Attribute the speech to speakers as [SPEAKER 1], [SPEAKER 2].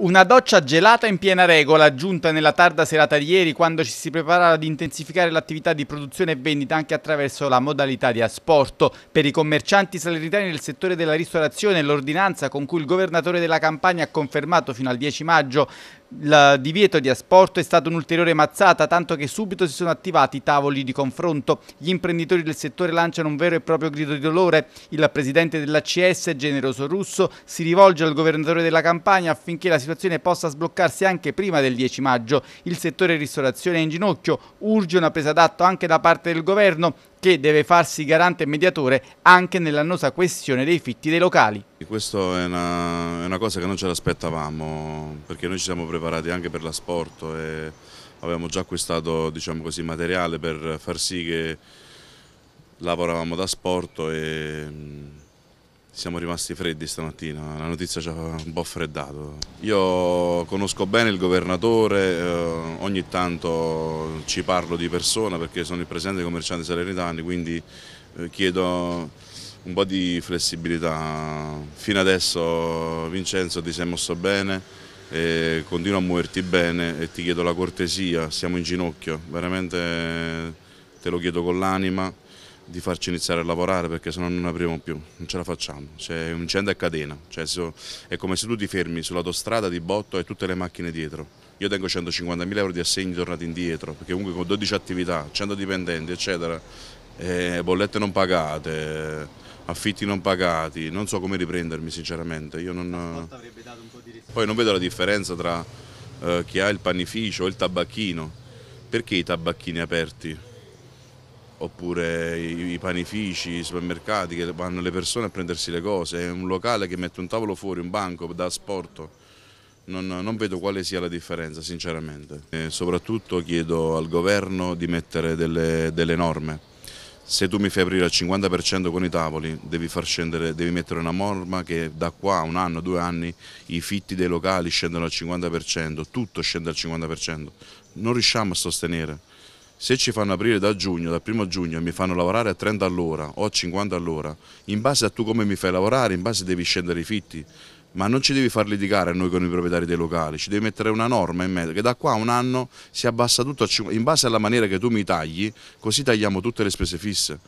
[SPEAKER 1] Una doccia gelata in piena regola, giunta nella tarda serata di ieri quando ci si preparava ad intensificare l'attività di produzione e vendita anche attraverso la modalità di asporto. Per i commercianti salernitani nel settore della ristorazione l'ordinanza con cui il governatore della Campania ha confermato fino al 10 maggio il divieto di asporto è stata un'ulteriore mazzata, tanto che subito si sono attivati i tavoli di confronto. Gli imprenditori del settore lanciano un vero e proprio grido di dolore. Il presidente dell'ACS, Generoso Russo, si rivolge al governatore della campagna affinché la situazione possa sbloccarsi anche prima del 10 maggio. Il settore ristorazione è in ginocchio, urge una presa d'atto anche da parte del governo che deve farsi garante e mediatore anche nell'annosa questione dei fitti dei locali.
[SPEAKER 2] Questa è una, è una, cosa che non ce l'aspettavamo perché noi ci siamo preparati anche per l'asporto e avevamo già acquistato diciamo così, materiale per far sì che lavoravamo da sporto e mm, siamo rimasti freddi stamattina, la notizia ci ha un po' freddato. Io conosco bene il governatore, eh, ogni tanto ci parlo di persona perché sono il presidente dei commercianti salernitani, quindi eh, chiedo un po' di flessibilità. Fino adesso Vincenzo ti sei mosso bene, continua a muoverti bene e ti chiedo la cortesia, siamo in ginocchio, veramente te lo chiedo con l'anima di farci iniziare a lavorare perché se no non apriamo più, non ce la facciamo, c'è cioè, un incendio a catena, cioè, è come se tu ti fermi sull'autostrada di botto e tutte le macchine dietro. Io tengo 150.000 euro di assegni tornati indietro, perché comunque con 12 attività, 100 dipendenti, eccetera, eh, bollette non pagate, affitti non pagati, non so come riprendermi sinceramente. Non... Poi non vedo la differenza tra eh, chi ha il panificio e il tabacchino, perché i tabacchini aperti? Oppure i, i panifici, i supermercati che vanno le persone a prendersi le cose, è un locale che mette un tavolo fuori, un banco da asporto. Non, non, vedo quale sia la differenza sinceramente. E soprattutto chiedo al governo di mettere delle, delle norme se tu mi fai aprire al 50% con i tavoli devi far scendere, devi mettere una norma che da qua un anno, due anni i fitti dei locali scendono al 50%, tutto scende al 50%, non riusciamo a sostenere. Se ci fanno aprire da giugno, dal primo giugno e mi fanno lavorare a 30 all'ora o a 50 all'ora, in base a tu come mi fai lavorare, in base devi scendere i fitti ma non ci devi far litigare a noi con i proprietari dei locali, ci devi mettere una norma in mezzo, che da qua a un anno si abbassa
[SPEAKER 1] tutto, in base alla maniera che tu mi tagli, così tagliamo tutte le spese fisse.